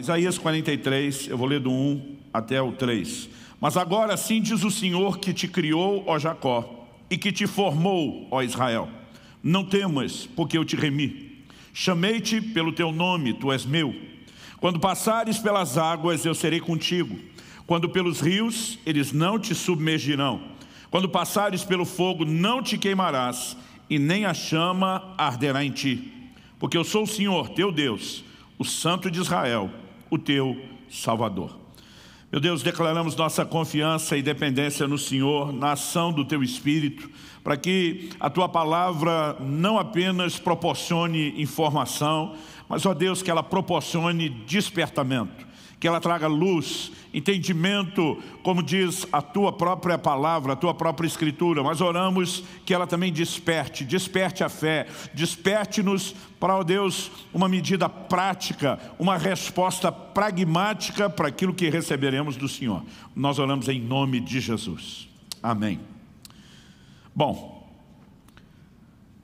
Isaías 43, eu vou ler do 1 até o 3. Mas agora sim diz o Senhor que te criou, ó Jacó, e que te formou, ó Israel. Não temas, porque eu te remi. Chamei-te pelo teu nome, tu és meu. Quando passares pelas águas, eu serei contigo. Quando pelos rios, eles não te submergirão. Quando passares pelo fogo, não te queimarás, e nem a chama arderá em ti. Porque eu sou o Senhor, teu Deus, o Santo de Israel, o teu Salvador. Meu Deus, declaramos nossa confiança e dependência no Senhor, na ação do teu Espírito, para que a tua palavra não apenas proporcione informação, mas, ó Deus, que ela proporcione despertamento que ela traga luz, entendimento, como diz a tua própria palavra, a tua própria escritura, mas oramos que ela também desperte, desperte a fé, desperte-nos para, ó Deus, uma medida prática, uma resposta pragmática para aquilo que receberemos do Senhor. Nós oramos em nome de Jesus. Amém. Bom,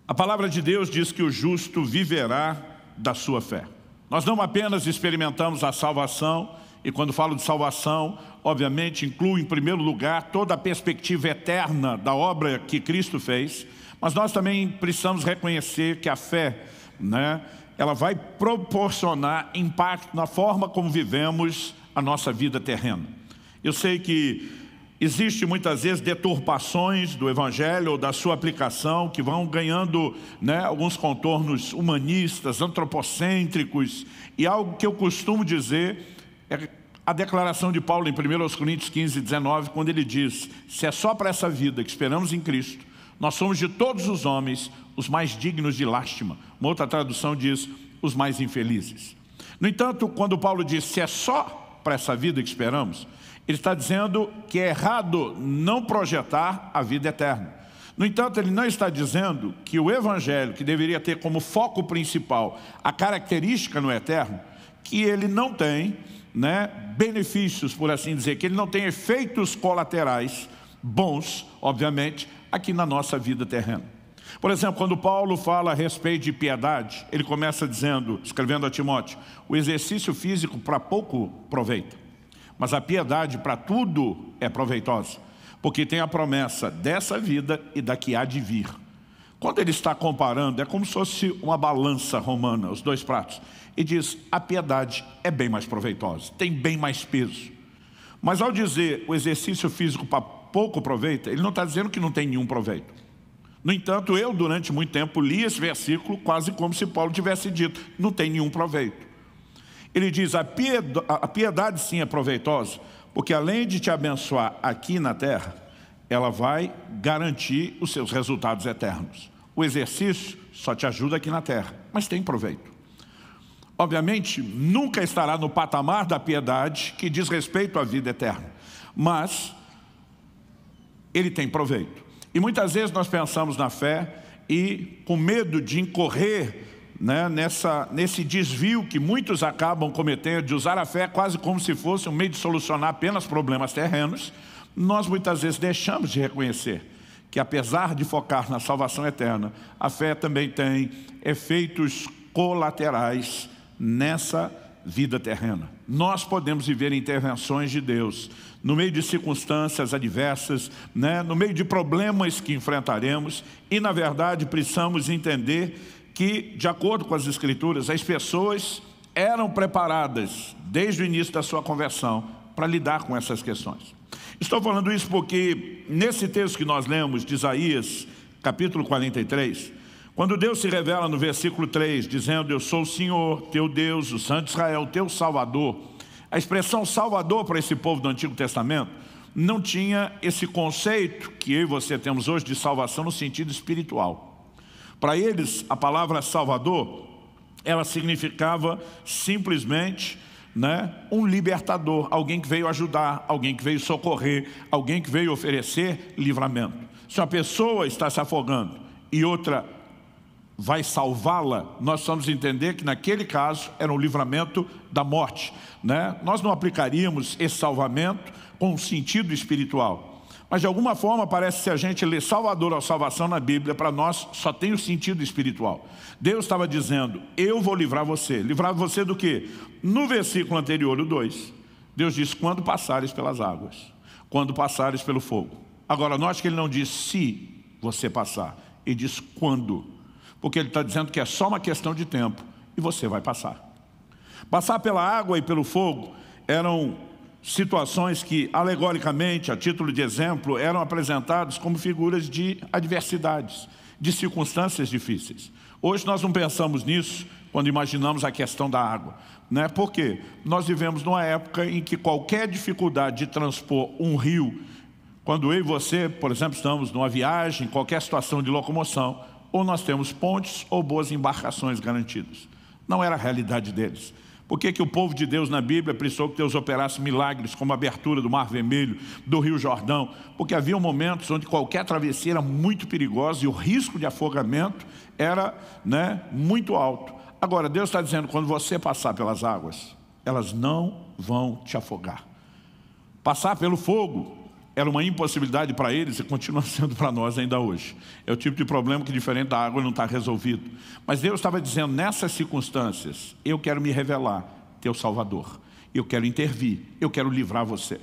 a palavra de Deus diz que o justo viverá da sua fé. Nós não apenas experimentamos a salvação, e quando falo de salvação, obviamente incluo em primeiro lugar toda a perspectiva eterna da obra que Cristo fez, mas nós também precisamos reconhecer que a fé, né, ela vai proporcionar impacto na forma como vivemos a nossa vida terrena. Eu sei que Existe muitas vezes deturpações do evangelho ou da sua aplicação que vão ganhando né, alguns contornos humanistas, antropocêntricos, e algo que eu costumo dizer é a declaração de Paulo em 1 Coríntios 15, 19, quando ele diz: Se é só para essa vida que esperamos em Cristo, nós somos de todos os homens os mais dignos de lástima. Uma outra tradução diz: os mais infelizes. No entanto, quando Paulo diz: Se é só para essa vida que esperamos, ele está dizendo que é errado não projetar a vida eterna. No entanto, ele não está dizendo que o evangelho, que deveria ter como foco principal a característica no eterno, que ele não tem né, benefícios, por assim dizer, que ele não tem efeitos colaterais bons, obviamente, aqui na nossa vida terrena. Por exemplo, quando Paulo fala a respeito de piedade, ele começa dizendo, escrevendo a Timóteo, o exercício físico para pouco proveito. Mas a piedade para tudo é proveitosa, porque tem a promessa dessa vida e da que há de vir. Quando ele está comparando, é como se fosse uma balança romana, os dois pratos, e diz: a piedade é bem mais proveitosa, tem bem mais peso. Mas ao dizer o exercício físico para pouco proveito, ele não está dizendo que não tem nenhum proveito. No entanto, eu, durante muito tempo, li esse versículo quase como se Paulo tivesse dito: não tem nenhum proveito. Ele diz: a piedade sim é proveitosa, porque além de te abençoar aqui na terra, ela vai garantir os seus resultados eternos. O exercício só te ajuda aqui na terra, mas tem proveito. Obviamente, nunca estará no patamar da piedade que diz respeito à vida eterna, mas ele tem proveito. E muitas vezes nós pensamos na fé e, com medo de incorrer né, nessa, nesse desvio que muitos acabam cometendo de usar a fé quase como se fosse um meio de solucionar apenas problemas terrenos, nós muitas vezes deixamos de reconhecer que, apesar de focar na salvação eterna, a fé também tem efeitos colaterais nessa vida terrena. Nós podemos viver intervenções de Deus no meio de circunstâncias adversas, né, no meio de problemas que enfrentaremos, e, na verdade, precisamos entender que, de acordo com as Escrituras, as pessoas eram preparadas desde o início da sua conversão para lidar com essas questões. Estou falando isso porque nesse texto que nós lemos de Isaías, capítulo 43, quando Deus se revela no versículo 3, dizendo: Eu sou o Senhor, teu Deus, o Santo Israel, teu Salvador, a expressão Salvador para esse povo do Antigo Testamento não tinha esse conceito que eu e você temos hoje de salvação no sentido espiritual. Para eles, a palavra Salvador, ela significava simplesmente né, um libertador, alguém que veio ajudar, alguém que veio socorrer, alguém que veio oferecer livramento. Se uma pessoa está se afogando e outra vai salvá-la, nós vamos entender que naquele caso era um livramento da morte. Né? Nós não aplicaríamos esse salvamento com um sentido espiritual. Mas de alguma forma parece que se a gente lê Salvador ou salvação na Bíblia, para nós só tem o sentido espiritual. Deus estava dizendo, eu vou livrar você. Livrar você do quê? No versículo anterior, o 2, Deus diz, quando passares pelas águas, quando passares pelo fogo. Agora, note que ele não diz se você passar, ele diz quando. Porque ele está dizendo que é só uma questão de tempo e você vai passar. Passar pela água e pelo fogo eram situações que, alegoricamente, a título de exemplo, eram apresentadas como figuras de adversidades, de circunstâncias difíceis. Hoje nós não pensamos nisso quando imaginamos a questão da água. Né? Por quê? Nós vivemos numa época em que qualquer dificuldade de transpor um rio, quando eu e você, por exemplo, estamos numa viagem, qualquer situação de locomoção, ou nós temos pontes ou boas embarcações garantidas. Não era a realidade deles. Por que, que o povo de Deus na Bíblia precisou que Deus operasse milagres, como a abertura do Mar Vermelho, do Rio Jordão? Porque havia momentos onde qualquer travessia era muito perigosa e o risco de afogamento era né, muito alto. Agora, Deus está dizendo: quando você passar pelas águas, elas não vão te afogar. Passar pelo fogo, era uma impossibilidade para eles e continua sendo para nós ainda hoje. É o tipo de problema que, diferente da água, não está resolvido. Mas Deus estava dizendo, nessas circunstâncias, eu quero me revelar, teu Salvador. Eu quero intervir, eu quero livrar você.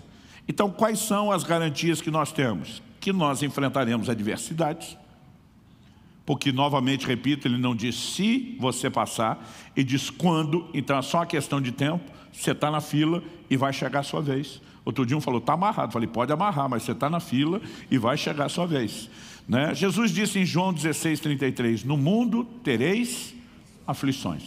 Então, quais são as garantias que nós temos? Que nós enfrentaremos adversidades, porque, novamente, repito, ele não diz se você passar, ele diz quando, então é só uma questão de tempo, você está na fila e vai chegar a sua vez. Outro dia um falou, está amarrado. Eu falei, pode amarrar, mas você está na fila e vai chegar a sua vez. Né? Jesus disse em João 16, 33, no mundo tereis aflições.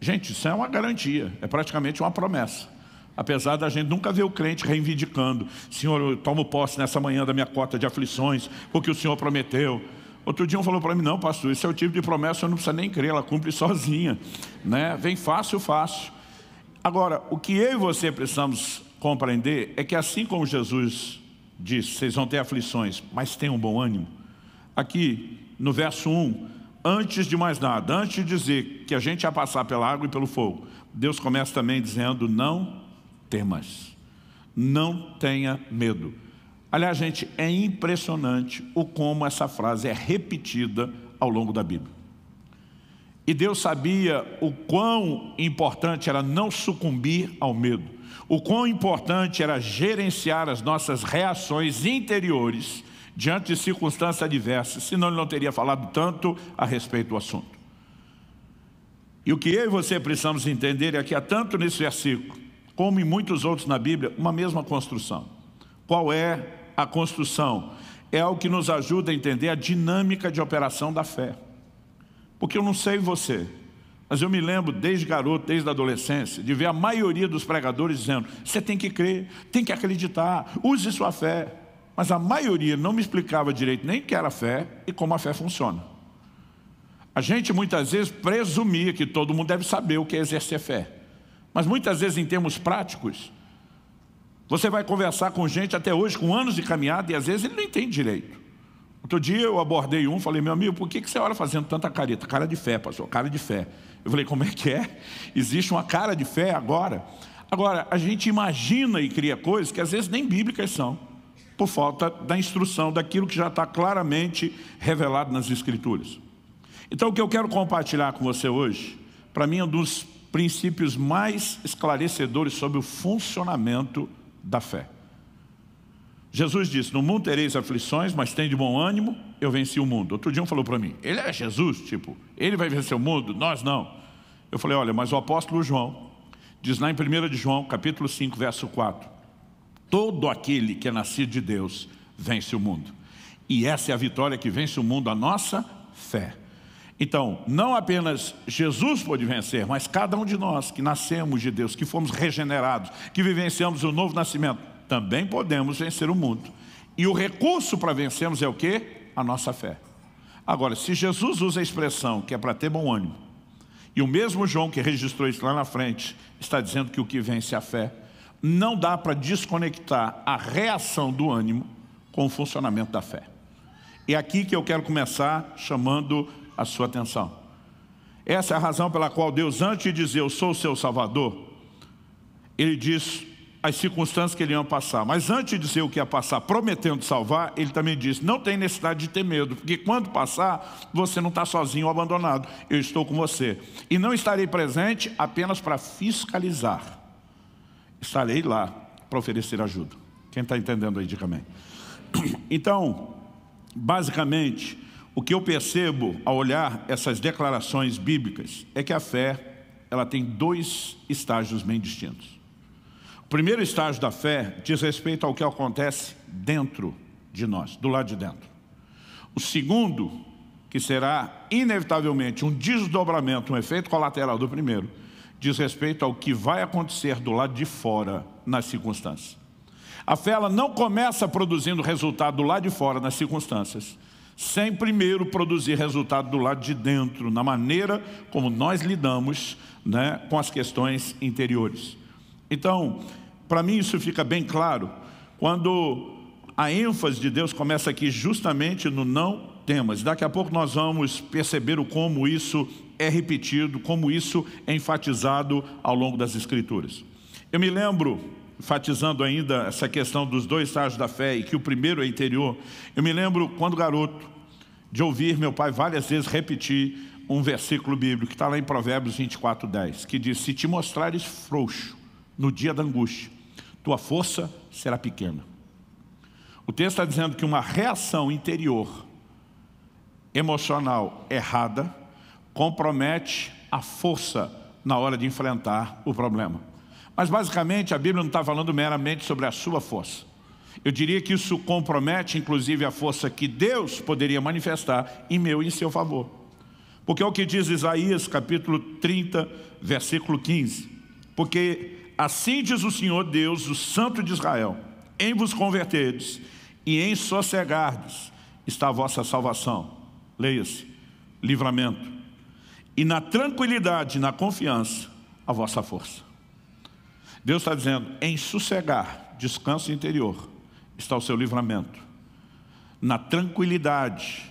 Gente, isso é uma garantia, é praticamente uma promessa. Apesar da gente nunca ver o crente reivindicando, Senhor, eu tomo posse nessa manhã da minha cota de aflições, porque o Senhor prometeu. Outro dia um falou para mim, não pastor, esse é o tipo de promessa, eu não precisa nem crer, ela cumpre sozinha. Né? Vem fácil, fácil. Agora, o que eu e você precisamos compreender é que assim como Jesus disse, vocês vão ter aflições, mas tenham bom ânimo. Aqui, no verso 1, antes de mais nada, antes de dizer que a gente ia passar pela água e pelo fogo, Deus começa também dizendo, não temas, não tenha medo. Aliás, gente, é impressionante o como essa frase é repetida ao longo da Bíblia. E Deus sabia o quão importante era não sucumbir ao medo, o quão importante era gerenciar as nossas reações interiores diante de circunstâncias adversas, senão ele não teria falado tanto a respeito do assunto. E o que eu e você precisamos entender é que há tanto nesse versículo, como em muitos outros na Bíblia, uma mesma construção. Qual é a construção? É o que nos ajuda a entender a dinâmica de operação da fé. Porque eu não sei você, mas eu me lembro desde garoto, desde a adolescência, de ver a maioria dos pregadores dizendo: você tem que crer, tem que acreditar, use sua fé. Mas a maioria não me explicava direito nem o que era fé e como a fé funciona. A gente muitas vezes presumia que todo mundo deve saber o que é exercer fé. Mas muitas vezes, em termos práticos, você vai conversar com gente até hoje com anos de caminhada e às vezes ele não entende direito. Outro dia eu abordei um, falei, meu amigo, por que, você ora fazendo tanta careta? Cara de fé, pastor, cara de fé. Eu falei, como é que é? Existe uma cara de fé agora? Agora, a gente imagina e cria coisas que às vezes nem bíblicas são, por falta da instrução, daquilo que já está claramente revelado nas Escrituras. Então, o que eu quero compartilhar com você hoje, para mim é um dos princípios mais esclarecedores sobre o funcionamento da fé. Jesus disse: No mundo tereis aflições, mas tem de bom ânimo, eu venci o mundo. Outro dia um falou para mim: Ele é Jesus, tipo, ele vai vencer o mundo, nós não. Eu falei: Olha, mas o apóstolo João diz lá em 1 de João, capítulo 5, verso 4: Todo aquele que é nascido de Deus vence o mundo. E essa é a vitória que vence o mundo, a nossa fé. Então, não apenas Jesus pode vencer, mas cada um de nós que nascemos de Deus, que fomos regenerados, que vivenciamos o novo nascimento, também podemos vencer o mundo. E o recurso para vencermos é o que? A nossa fé. Agora, se Jesus usa a expressão que é para ter bom ânimo, e o mesmo João que registrou isso lá na frente, está dizendo que o que vence é a fé, não dá para desconectar a reação do ânimo com o funcionamento da fé. É aqui que eu quero começar chamando a sua atenção. Essa é a razão pela qual Deus, antes de dizer eu sou o seu salvador, Ele diz as circunstâncias que ele ia passar. Mas antes de dizer o que ia passar, prometendo salvar, ele também disse: não tem necessidade de ter medo, porque quando passar, você não está sozinho ou abandonado, eu estou com você. E não estarei presente apenas para fiscalizar, estarei lá para oferecer ajuda. Quem está entendendo aí, diga amém. Então, basicamente, o que eu percebo ao olhar essas declarações bíblicas é que a fé ela tem dois estágios bem distintos primeiro estágio da fé diz respeito ao que acontece dentro de nós, do lado de dentro. O segundo, que será inevitavelmente um desdobramento, um efeito colateral do primeiro, diz respeito ao que vai acontecer do lado de fora nas circunstâncias. A fé ela não começa produzindo resultado do lado de fora nas circunstâncias, sem primeiro produzir resultado do lado de dentro, na maneira como nós lidamos né, com as questões interiores. Então, para mim isso fica bem claro quando a ênfase de Deus começa aqui justamente no não temas. Daqui a pouco nós vamos perceber o como isso é repetido, como isso é enfatizado ao longo das Escrituras. Eu me lembro, enfatizando ainda essa questão dos dois estágios da fé e que o primeiro é interior, eu me lembro quando garoto de ouvir meu pai várias vezes repetir um versículo bíblico que está lá em Provérbios 24, 10, que diz: Se te mostrares frouxo, no dia da angústia, tua força será pequena. O texto está dizendo que uma reação interior, emocional errada, compromete a força na hora de enfrentar o problema. Mas basicamente a Bíblia não está falando meramente sobre a sua força. Eu diria que isso compromete inclusive a força que Deus poderia manifestar em meu e em seu favor. Porque é o que diz Isaías capítulo 30, versículo 15. Porque assim diz o Senhor Deus, o Santo de Israel, em vos converterdes e em sossegardes está a vossa salvação. Leia-se, livramento. E na tranquilidade, na confiança, a vossa força. Deus está dizendo, em sossegar, descanso interior, está o seu livramento. Na tranquilidade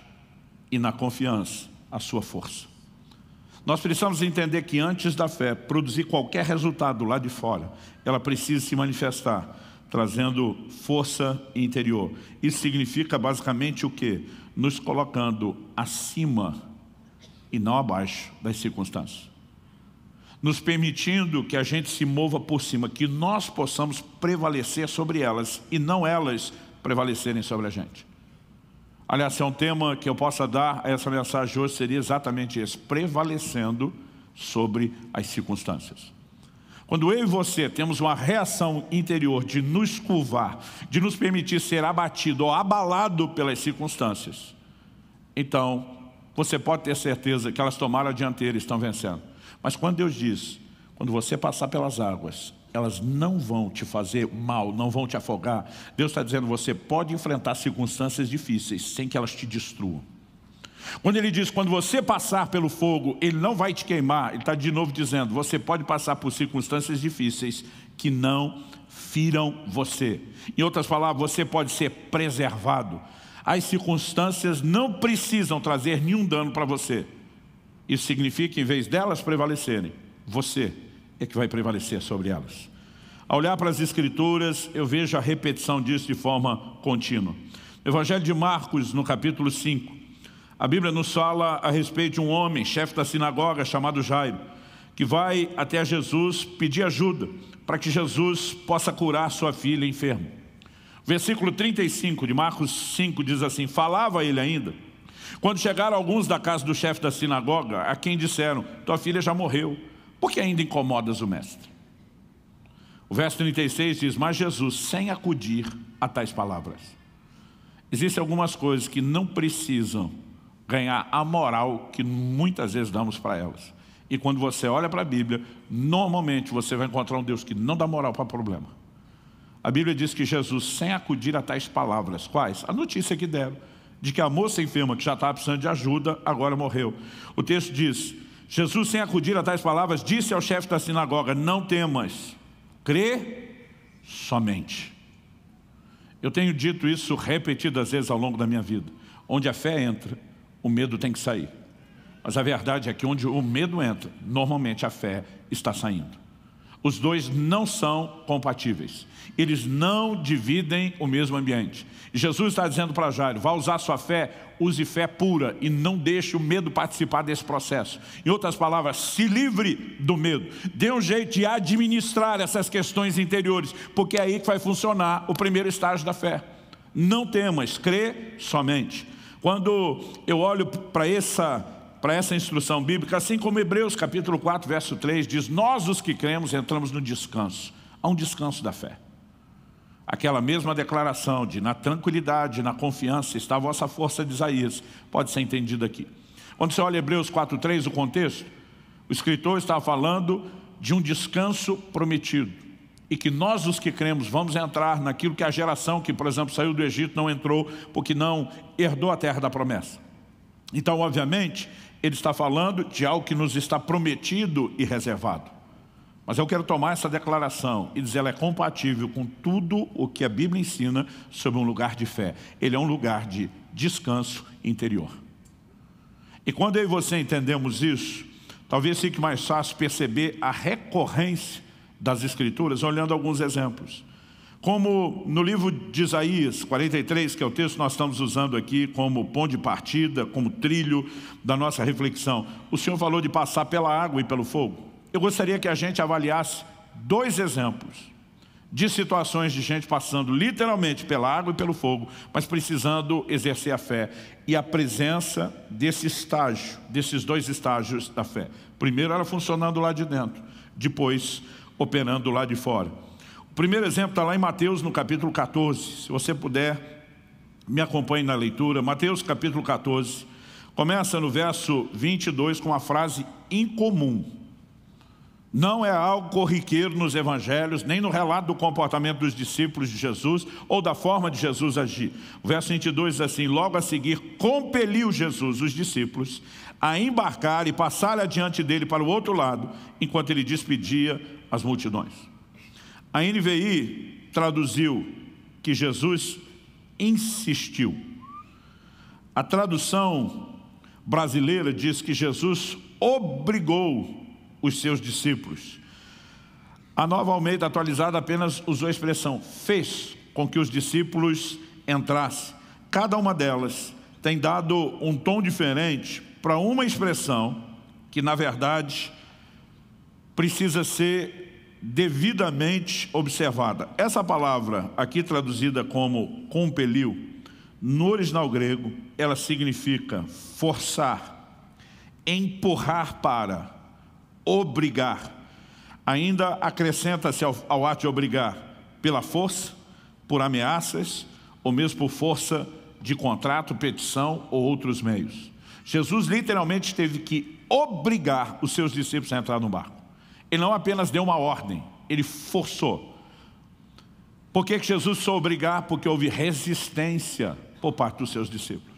e na confiança, a sua força. Nós precisamos entender que antes da fé produzir qualquer resultado lá de fora, ela precisa se manifestar, trazendo força interior. Isso significa basicamente o que? Nos colocando acima e não abaixo das circunstâncias. Nos permitindo que a gente se mova por cima, que nós possamos prevalecer sobre elas e não elas prevalecerem sobre a gente. Aliás, é um tema que eu possa dar a essa mensagem hoje, seria exatamente esse: prevalecendo sobre as circunstâncias. Quando eu e você temos uma reação interior de nos curvar, de nos permitir ser abatido ou abalado pelas circunstâncias, então você pode ter certeza que elas tomaram a dianteira e estão vencendo. Mas quando Deus diz, quando você passar pelas águas, elas não vão te fazer mal, não vão te afogar. Deus está dizendo, você pode enfrentar circunstâncias difíceis sem que elas te destruam. Quando ele diz, quando você passar pelo fogo, ele não vai te queimar, ele está de novo dizendo, você pode passar por circunstâncias difíceis que não firam você. Em outras palavras, você pode ser preservado. As circunstâncias não precisam trazer nenhum dano para você. Isso significa, em vez delas prevalecerem, você é que vai prevalecer sobre elas. Ao olhar para as Escrituras, eu vejo a repetição disso de forma contínua. No Evangelho de Marcos, no capítulo 5, a Bíblia nos fala a respeito de um homem, chefe da sinagoga, chamado Jairo, que vai até Jesus pedir ajuda para que Jesus possa curar sua filha enferma. Versículo 35 de Marcos 5 diz assim: Falava ele ainda, quando chegaram alguns da casa do chefe da sinagoga, a quem disseram: Tua filha já morreu por que ainda incomodas o mestre? O verso 36 diz, mas Jesus, sem acudir a tais palavras. Existem algumas coisas que não precisam ganhar a moral que muitas vezes damos para elas. E quando você olha para a Bíblia, normalmente você vai encontrar um Deus que não dá moral para problema. A Bíblia diz que Jesus, sem acudir a tais palavras, quais? A notícia que deram, de que a moça enferma que já estava precisando de ajuda, agora morreu. O texto diz, Jesus, sem acudir a tais palavras, disse ao chefe da sinagoga: Não temas, crê somente. Eu tenho dito isso repetidas vezes ao longo da minha vida. Onde a fé entra, o medo tem que sair. Mas a verdade é que onde o medo entra, normalmente a fé está saindo. Os dois não são compatíveis. Eles não dividem o mesmo ambiente. Jesus está dizendo para Jairo, vá usar sua fé, use fé pura e não deixe o medo participar desse processo. Em outras palavras, se livre do medo. Dê um jeito de administrar essas questões interiores, porque é aí que vai funcionar o primeiro estágio da fé. Não temas, crê somente. Quando eu olho para essa para essa instrução bíblica, assim como Hebreus capítulo 4, verso 3 diz, nós os que cremos entramos no descanso, há um descanso da fé. Aquela mesma declaração de na tranquilidade, na confiança está a vossa força de Isaías, pode ser entendida aqui. Quando você olha Hebreus 4, 3, o contexto, o escritor está falando de um descanso prometido e que nós os que cremos vamos entrar naquilo que a geração que, por exemplo, saiu do Egito não entrou porque não herdou a terra da promessa. Então, obviamente, ele está falando de algo que nos está prometido e reservado. Mas eu quero tomar essa declaração e dizer ela é compatível com tudo o que a Bíblia ensina sobre um lugar de fé. Ele é um lugar de descanso interior. E quando eu e você entendemos isso, talvez fique mais fácil perceber a recorrência das Escrituras, olhando alguns exemplos. Como no livro de Isaías 43, que é o texto que nós estamos usando aqui como ponto de partida, como trilho da nossa reflexão, o Senhor falou de passar pela água e pelo fogo. Eu gostaria que a gente avaliasse dois exemplos de situações de gente passando literalmente pela água e pelo fogo, mas precisando exercer a fé e a presença desse estágio, desses dois estágios da fé. Primeiro ela funcionando lá de dentro, depois operando lá de fora. O primeiro exemplo está lá em Mateus, no capítulo 14. Se você puder, me acompanhe na leitura. Mateus, capítulo 14. Começa no verso 22 com uma frase incomum. Não é algo corriqueiro nos evangelhos, nem no relato do comportamento dos discípulos de Jesus ou da forma de Jesus agir. O verso 22 diz assim: Logo a seguir, compeliu Jesus os discípulos a embarcar e passar adiante dele para o outro lado, enquanto ele despedia as multidões. A NVI traduziu que Jesus insistiu. A tradução brasileira diz que Jesus obrigou os seus discípulos. A nova Almeida atualizada apenas usou a expressão fez com que os discípulos entrassem. Cada uma delas tem dado um tom diferente para uma expressão que, na verdade, precisa ser devidamente observada. Essa palavra, aqui traduzida como compeliu, no original grego, ela significa forçar, empurrar para, obrigar. Ainda acrescenta-se ao, ao ato de obrigar pela força, por ameaças, ou mesmo por força de contrato, petição ou outros meios. Jesus literalmente teve que obrigar os seus discípulos a entrar no barco. Ele não apenas deu uma ordem, ele forçou. Por que, que Jesus soube obrigar? Porque houve resistência por parte dos seus discípulos.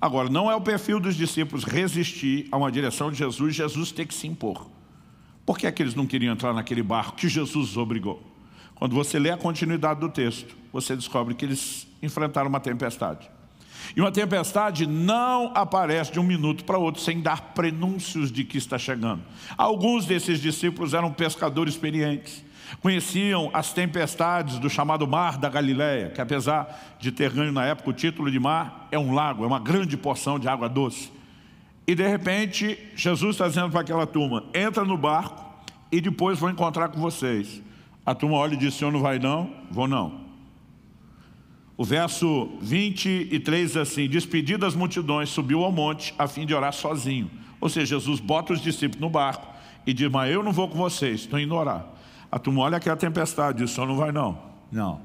Agora, não é o perfil dos discípulos resistir a uma direção de Jesus, Jesus ter que se impor. Por que é que eles não queriam entrar naquele barco que Jesus os obrigou? Quando você lê a continuidade do texto, você descobre que eles enfrentaram uma tempestade. E uma tempestade não aparece de um minuto para outro sem dar prenúncios de que está chegando. Alguns desses discípulos eram pescadores experientes, conheciam as tempestades do chamado Mar da Galileia, que apesar de ter ganho na época o título de mar, é um lago, é uma grande porção de água doce. E de repente, Jesus está dizendo para aquela turma: entra no barco e depois vou encontrar com vocês. A turma olha e diz: Senhor, não vai não? Vou não. O verso 23 assim, despedido as multidões, subiu ao monte a fim de orar sozinho. Ou seja, Jesus bota os discípulos no barco e diz, mas eu não vou com vocês, estou indo orar. A turma olha aquela tempestade, o senhor não vai não. Não.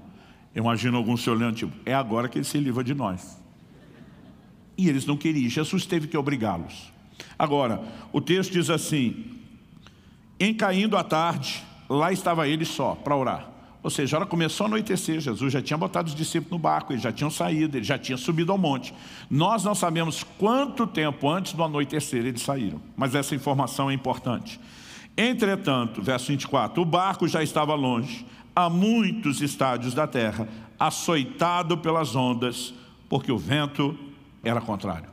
Eu imagino alguns se olhando, tipo, é agora que ele se livra de nós. E eles não queriam, Jesus teve que obrigá-los. Agora, o texto diz assim, em caindo a tarde, lá estava ele só, para orar. Ou seja, a hora começou a anoitecer, Jesus já tinha botado os discípulos no barco, eles já tinham saído, eles já tinham subido ao monte. Nós não sabemos quanto tempo antes do anoitecer eles saíram, mas essa informação é importante. Entretanto, verso 24, o barco já estava longe, a muitos estádios da terra, açoitado pelas ondas, porque o vento era contrário.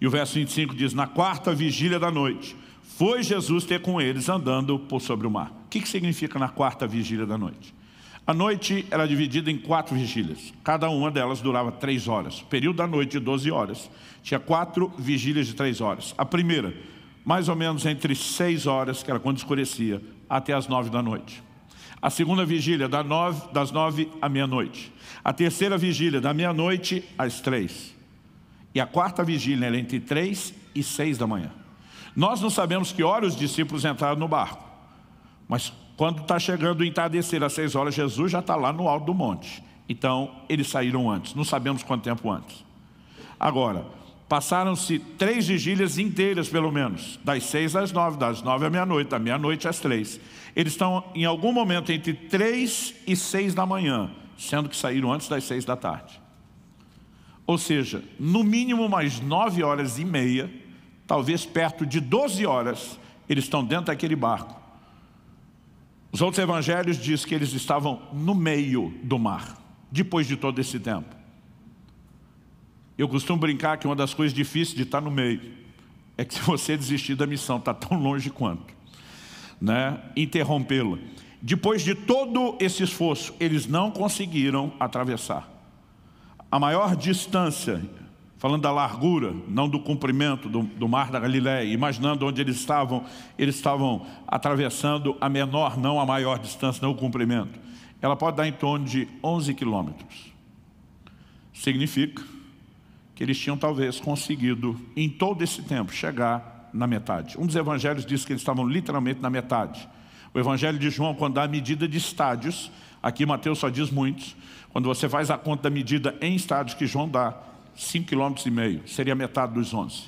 E o verso 25 diz, na quarta vigília da noite, foi Jesus ter com eles andando por sobre o mar que, que significa na quarta vigília da noite? A noite era dividida em quatro vigílias, cada uma delas durava três horas. O período da noite de 12 horas, tinha quatro vigílias de três horas. A primeira, mais ou menos entre seis horas, que era quando escurecia, até as nove da noite. A segunda vigília, da nove, das nove à meia-noite. A terceira vigília, da meia-noite às três. E a quarta vigília era é entre três e seis da manhã. Nós não sabemos que hora os discípulos entraram no barco. Mas quando está chegando o entardecer às seis horas, Jesus já está lá no alto do monte. Então, eles saíram antes, não sabemos quanto tempo antes. Agora, passaram-se três vigílias inteiras, pelo menos, das seis às nove, das nove à meia-noite, da meia-noite às três. Eles estão, em algum momento, entre três e seis da manhã, sendo que saíram antes das seis da tarde. Ou seja, no mínimo mais nove horas e meia, talvez perto de doze horas, eles estão dentro daquele barco os outros evangelhos dizem que eles estavam no meio do mar, depois de todo esse tempo. Eu costumo brincar que uma das coisas difíceis de estar no meio é que se você desistir da missão, está tão longe quanto, né? interrompê-la. Depois de todo esse esforço, eles não conseguiram atravessar. A maior distância falando da largura, não do comprimento do, do, mar da Galiléia. imaginando onde eles estavam, eles estavam atravessando a menor, não a maior distância, não o comprimento. Ela pode dar em torno de 11 quilômetros. Significa que eles tinham talvez conseguido, em todo esse tempo, chegar na metade. Um dos evangelhos diz que eles estavam literalmente na metade. O evangelho de João, quando dá a medida de estádios, aqui Mateus só diz muitos, quando você faz a conta da medida em estádios que João dá, 5,5 km, seria metade dos 11.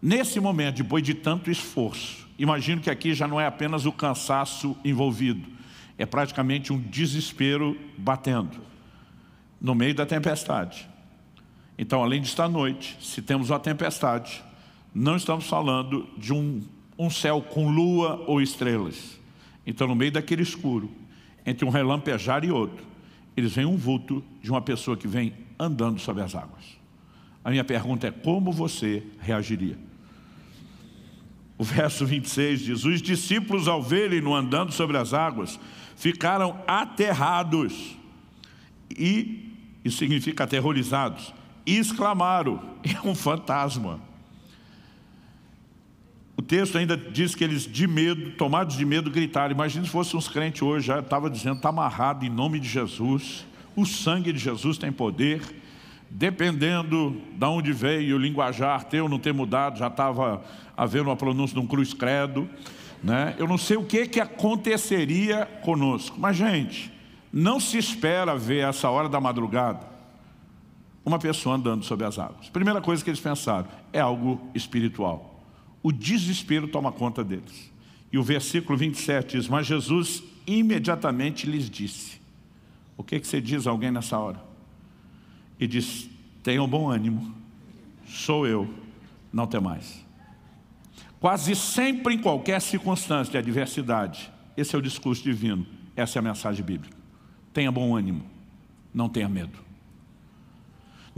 Nesse momento, depois de tanto esforço, imagino que aqui já não é apenas o cansaço envolvido, é praticamente um desespero batendo no meio da tempestade. Então, além de estar noite, se temos uma tempestade, não estamos falando de um, um céu com lua ou estrelas. Então, no meio daquele escuro, entre um relampejar e outro, eles veem um vulto de uma pessoa que vem andando sobre as águas. A minha pergunta é: como você reagiria? O verso 26 diz: Os discípulos, ao verem-no andando sobre as águas, ficaram aterrados e, isso significa aterrorizados, e exclamaram: É um fantasma. O texto ainda diz que eles, de medo, tomados de medo, gritaram. Imagina se fossem uns crentes hoje, já estava dizendo, está amarrado em nome de Jesus, o sangue de Jesus tem poder, dependendo de onde veio, o linguajar ter ou não ter mudado, já estava havendo uma pronúncia de um cruz credo. Né? Eu não sei o que, que aconteceria conosco, mas gente, não se espera ver essa hora da madrugada uma pessoa andando sobre as águas. Primeira coisa que eles pensaram, é algo espiritual o desespero toma conta deles. E o versículo 27 diz, mas Jesus imediatamente lhes disse, o que, que você diz a alguém nessa hora? E diz, tenham bom ânimo, sou eu, não tem mais. Quase sempre em qualquer circunstância de adversidade, esse é o discurso divino, essa é a mensagem bíblica. Tenha bom ânimo, não tenha medo.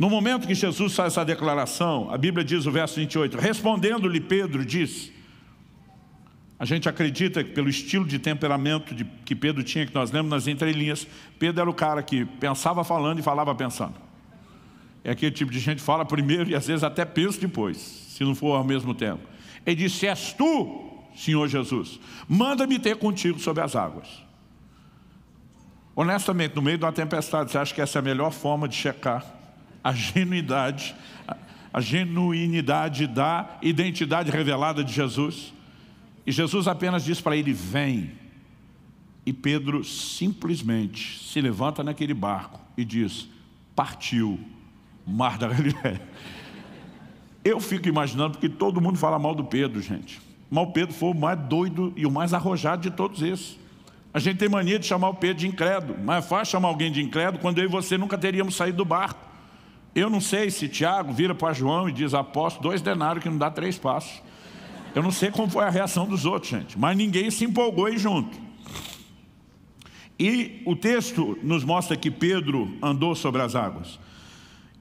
No momento que Jesus faz essa declaração, a Bíblia diz o verso 28, respondendo-lhe Pedro, diz, a gente acredita que pelo estilo de temperamento de, que Pedro tinha, que nós lemos nas entrelinhas, Pedro era o cara que pensava falando e falava pensando. É aquele tipo de gente que fala primeiro e às vezes até pensa depois, se não for ao mesmo tempo. Ele disse, és tu, Senhor Jesus, manda-me ter contigo sobre as águas. Honestamente, no meio de uma tempestade, você acha que essa é a melhor forma de checar a genuidade, a genuinidade da identidade revelada de Jesus. E Jesus apenas diz para ele: Vem. E Pedro simplesmente se levanta naquele barco e diz: Partiu, Mar da Galiléia. Eu fico imaginando, porque todo mundo fala mal do Pedro, gente. Mas o Pedro foi o mais doido e o mais arrojado de todos esses. A gente tem mania de chamar o Pedro de incrédulo, mas é fácil chamar alguém de incrédulo quando eu e você nunca teríamos saído do barco. Eu não sei se Tiago vira para João e diz, aposto dois denários que não dá três passos. Eu não sei como foi a reação dos outros, gente, mas ninguém se empolgou e junto. E o texto nos mostra que Pedro andou sobre as águas.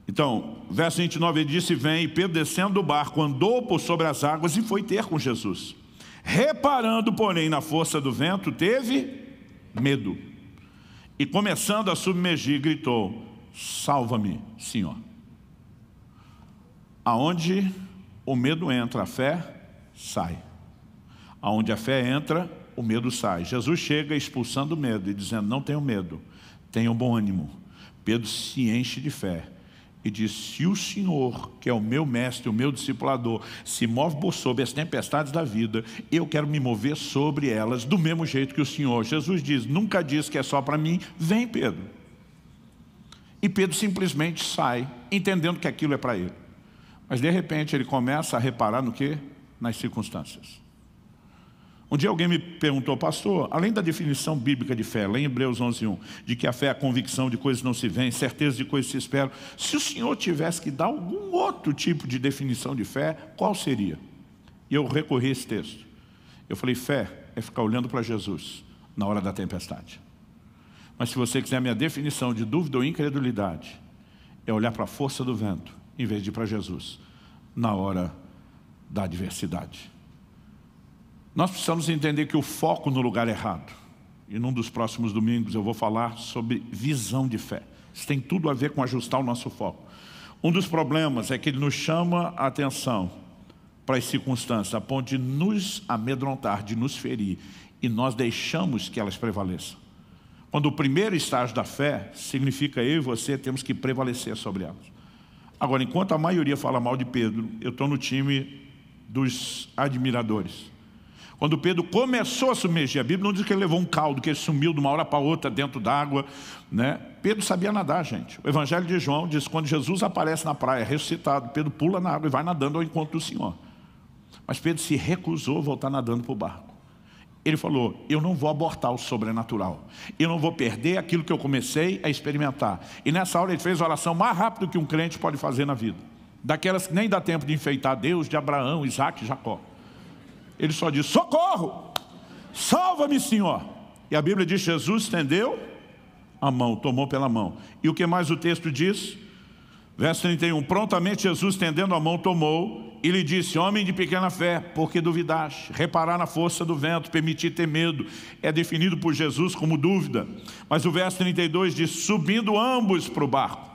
Então, verso 29, ele disse, vem, e Pedro descendo do barco, andou por sobre as águas e foi ter com Jesus. Reparando, porém, na força do vento, teve medo. E começando a submergir, gritou, salva-me, Senhor. Aonde o medo entra, a fé sai. Aonde a fé entra, o medo sai. Jesus chega expulsando o medo e dizendo: Não tenho medo, tenho bom ânimo. Pedro se enche de fé e diz: Se o Senhor, que é o meu mestre, o meu discipulador, se move por sobre as tempestades da vida, eu quero me mover sobre elas do mesmo jeito que o Senhor. Jesus diz: Nunca diz que é só para mim, vem, Pedro. E Pedro simplesmente sai, entendendo que aquilo é para ele. Mas de repente ele começa a reparar no que? Nas circunstâncias. Um dia alguém me perguntou, pastor, além da definição bíblica de fé, lá em Hebreus 11.1, de que a fé é a convicção de coisas que não se vêem, certeza de coisas que se esperam, se o senhor tivesse que dar algum outro tipo de definição de fé, qual seria? E eu recorri a esse texto. Eu falei, fé é ficar olhando para Jesus na hora da tempestade. Mas se você quiser a minha definição de dúvida ou incredulidade, é olhar para a força do vento, em vez de para Jesus, na hora da adversidade. Nós precisamos entender que o foco no lugar errado, e num dos próximos domingos eu vou falar sobre visão de fé. Isso tem tudo a ver com ajustar o nosso foco. Um dos problemas é que ele nos chama a atenção para as circunstâncias, a ponto de nos amedrontar, de nos ferir, e nós deixamos que elas prevaleçam. Quando o primeiro estágio da fé significa eu e você temos que prevalecer sobre elas. Agora, enquanto a maioria fala mal de Pedro, eu estou no time dos admiradores. Quando Pedro começou a submergir, a Bíblia não diz que ele levou um caldo, que ele sumiu de uma hora para outra dentro d'água. Né? Pedro sabia nadar, gente. O Evangelho de João diz que quando Jesus aparece na praia ressuscitado, Pedro pula na água e vai nadando ao encontro do Senhor. Mas Pedro se recusou a voltar nadando para o barco. Ele falou: Eu não vou abortar o sobrenatural, eu não vou perder aquilo que eu comecei a experimentar. E nessa hora ele fez a oração mais rápida que um crente pode fazer na vida, daquelas que nem dá tempo de enfeitar Deus, de Abraão, Isaac e Jacó. Ele só diz: Socorro, salva-me, Senhor. E a Bíblia diz: Jesus estendeu a mão, tomou pela mão. E o que mais o texto diz? Verso 31: Prontamente Jesus, estendendo a mão, tomou e lhe disse, homem de pequena fé, por que duvidaste? Reparar na força do vento, permitir ter medo, é definido por Jesus como dúvida. Mas o verso 32 diz, subindo ambos para o barco.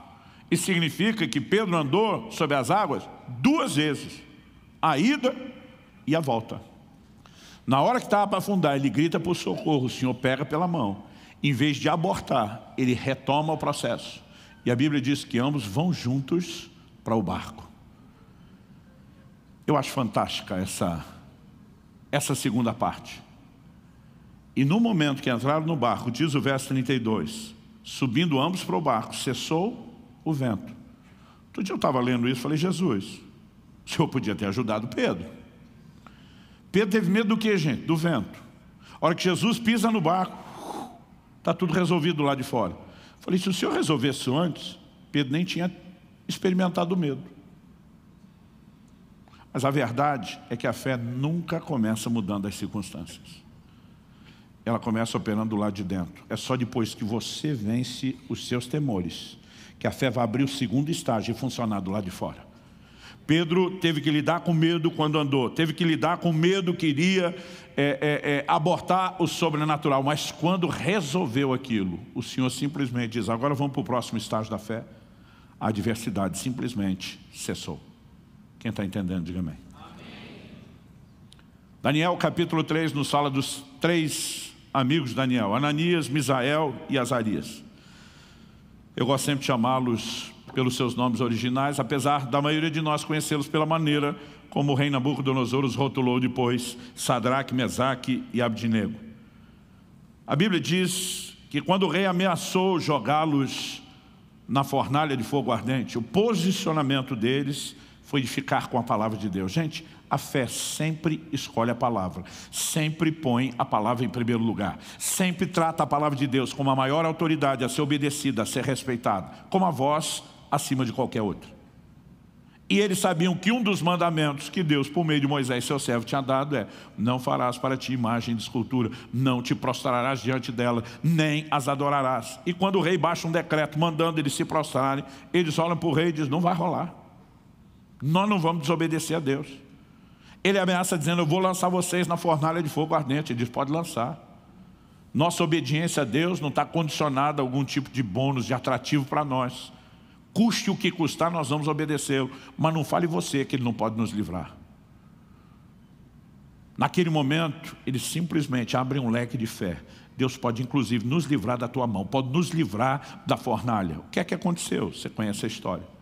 Isso significa que Pedro andou sobre as águas duas vezes, a ida e a volta. Na hora que estava para afundar, ele grita por socorro, o Senhor pega pela mão. Em vez de abortar, ele retoma o processo. E a Bíblia diz que ambos vão juntos para o barco. Eu acho fantástica essa, essa segunda parte. E no momento que entraram no barco, diz o verso 32, subindo ambos para o barco, cessou o vento. Outro dia eu estava lendo isso, falei, Jesus, o senhor podia ter ajudado Pedro. Pedro teve medo do que, gente? Do vento. A hora que Jesus pisa no barco, está tudo resolvido lá de fora. Falei, se o senhor resolvesse isso antes, Pedro nem tinha experimentado o medo. Mas a verdade é que a fé nunca começa mudando as circunstâncias. Ela começa operando do lado de dentro. É só depois que você vence os seus temores que a fé vai abrir o segundo estágio e funcionar do lado de fora. Pedro teve que lidar com medo quando andou, teve que lidar com medo que iria é, é, é, abortar o sobrenatural, mas quando resolveu aquilo, o Senhor simplesmente diz: agora vamos para o próximo estágio da fé. A adversidade simplesmente cessou. Quem está entendendo, diga amém. Daniel capítulo 3 nos fala dos três amigos de Daniel, Ananias, Misael e Azarias. Eu gosto sempre de chamá-los pelos seus nomes originais, apesar da maioria de nós conhecê-los pela maneira como o rei Nabucodonosor os rotulou depois, Sadraque, Mesaque e Abdinego. A Bíblia diz que quando o rei ameaçou jogá-los na fornalha de fogo ardente, o posicionamento deles foi de ficar com a palavra de Deus. Gente, a fé sempre escolhe a palavra, sempre põe a palavra em primeiro lugar, sempre trata a palavra de Deus como a maior autoridade a ser obedecida, a ser respeitada, como a voz acima de qualquer outra. E eles sabiam que um dos mandamentos que Deus, por meio de Moisés, seu servo, tinha dado é: Não farás para ti imagem de escultura, não te prostrarás diante dela, nem as adorarás. E quando o rei baixa um decreto mandando eles se prostrarem, eles olham para o rei e dizem: Não vai rolar. Nós não vamos desobedecer a Deus. Ele ameaça dizendo, eu vou lançar vocês na fornalha de fogo ardente. Ele diz, pode lançar. Nossa obediência a Deus não está condicionada a algum tipo de bônus, de atrativo para nós. Custe o que custar, nós vamos obedecê-lo. Mas não fale você que ele não pode nos livrar. Naquele momento, ele simplesmente abre um leque de fé. Deus pode, inclusive, nos livrar da tua mão, pode nos livrar da fornalha. O que é que aconteceu? Você conhece a história.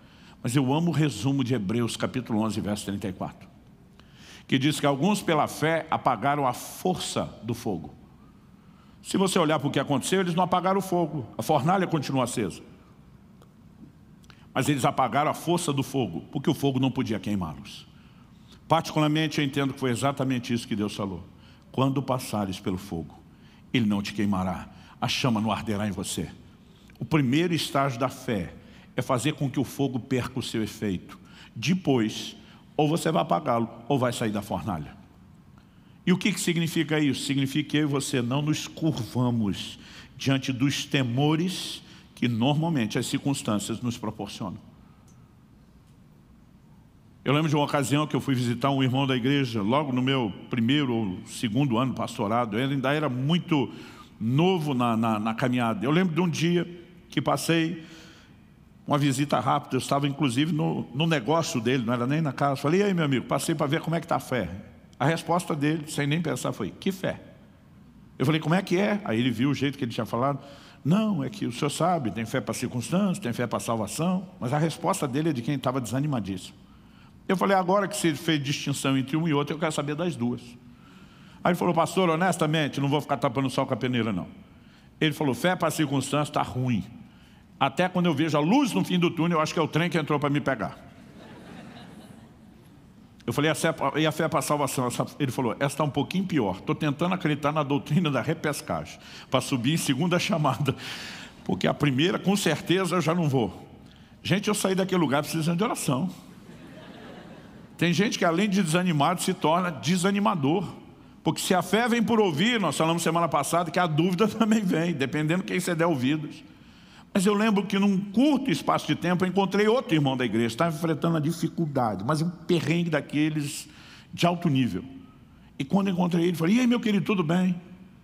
Mas eu amo o resumo de Hebreus capítulo 11, verso 34. Que diz que alguns pela fé apagaram a força do fogo. Se você olhar para o que aconteceu, eles não apagaram o fogo. A fornalha continua acesa. Mas eles apagaram a força do fogo, porque o fogo não podia queimá-los. Particularmente, eu entendo que foi exatamente isso que Deus falou. Quando passares pelo fogo, ele não te queimará. A chama não arderá em você. O primeiro estágio da fé é fazer com que o fogo perca o seu efeito. Depois, ou você vai apagá-lo, ou vai sair da fornalha. E o que, que significa isso? Significa que eu e você não nos curvamos diante dos temores que normalmente as circunstâncias nos proporcionam. Eu lembro de uma ocasião que eu fui visitar um irmão da igreja, logo no meu primeiro ou segundo ano pastorado, ele ainda era muito novo na, na, na caminhada. Eu lembro de um dia que passei uma visita rápida, eu estava inclusive no, no negócio dele, não era nem na casa. Falei, e aí, meu amigo, passei para ver como é que está a fé. A resposta dele, sem nem pensar, foi: que fé? Eu falei, como é que é? Aí ele viu o jeito que ele tinha falado. Não, é que o senhor sabe, tem fé para circunstância, tem fé para salvação, mas a resposta dele é de quem estava desanimadíssimo. Eu falei, agora que você fez distinção entre um e outro, eu quero saber das duas. Aí ele falou, pastor, honestamente, não vou ficar tapando o sol com a peneira, não. Ele falou, fé para circunstância está ruim. Até quando eu vejo a luz no fim do túnel, eu acho que é o trem que entrou para me pegar. Eu falei, e a fé é para a salvação? Ele falou, essa está é um pouquinho pior. Estou tentando acreditar na doutrina da repescagem, para subir em segunda chamada. Porque a primeira, com certeza, eu já não vou. Gente, eu saí daquele lugar precisando de oração. Tem gente que além de desanimado, se torna desanimador. Porque se a fé vem por ouvir, nós falamos semana passada que a dúvida também vem, dependendo de quem você der ouvidos. Mas eu lembro que num curto espaço de tempo eu encontrei outro irmão da igreja, estava enfrentando a dificuldade, mas um perrengue daqueles de alto nível. E quando encontrei ele, falei: E aí, meu querido, tudo bem?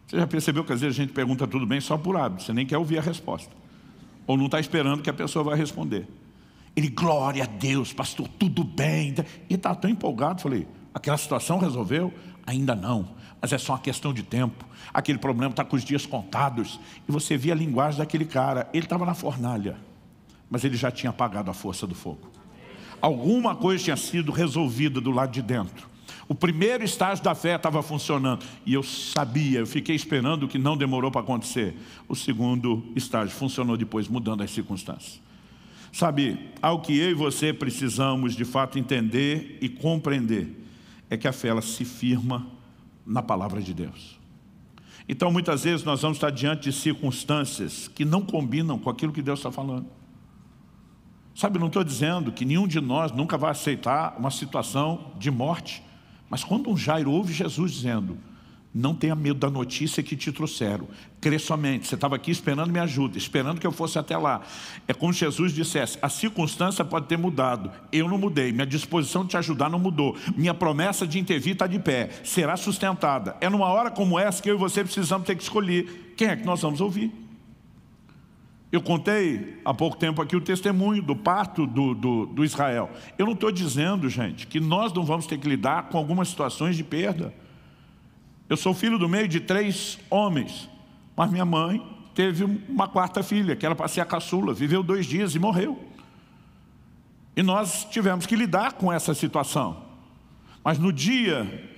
Você já percebeu que às vezes a gente pergunta tudo bem só por hábito, você nem quer ouvir a resposta, ou não está esperando que a pessoa vai responder. Ele, glória a Deus, pastor, tudo bem. E está tão empolgado, falei: Aquela situação resolveu? Ainda não, mas é só uma questão de tempo. Aquele problema está com os dias contados. E você via a linguagem daquele cara. Ele estava na fornalha, mas ele já tinha apagado a força do fogo. Alguma coisa tinha sido resolvida do lado de dentro. O primeiro estágio da fé estava funcionando. E eu sabia, eu fiquei esperando que não demorou para acontecer. O segundo estágio funcionou depois, mudando as circunstâncias. Sabe, ao que eu e você precisamos de fato entender e compreender é que a fé ela se firma na palavra de Deus. Então, muitas vezes, nós vamos estar diante de circunstâncias que não combinam com aquilo que Deus está falando. Sabe, não estou dizendo que nenhum de nós nunca vai aceitar uma situação de morte, mas quando um Jairo ouve Jesus dizendo, não tenha medo da notícia que te trouxeram. Crê somente. Você estava aqui esperando me ajuda, esperando que eu fosse até lá. É como Jesus dissesse: a circunstância pode ter mudado. Eu não mudei. Minha disposição de te ajudar não mudou. Minha promessa de intervir está de pé. Será sustentada. É numa hora como essa que eu e você precisamos ter que escolher quem é que nós vamos ouvir. Eu contei há pouco tempo aqui o testemunho do parto do, do, do Israel. Eu não estou dizendo, gente, que nós não vamos ter que lidar com algumas situações de perda. Eu sou filho do meio de três homens, mas minha mãe teve uma quarta filha, que era para ser a caçula, viveu dois dias e morreu. E nós tivemos que lidar com essa situação. Mas no dia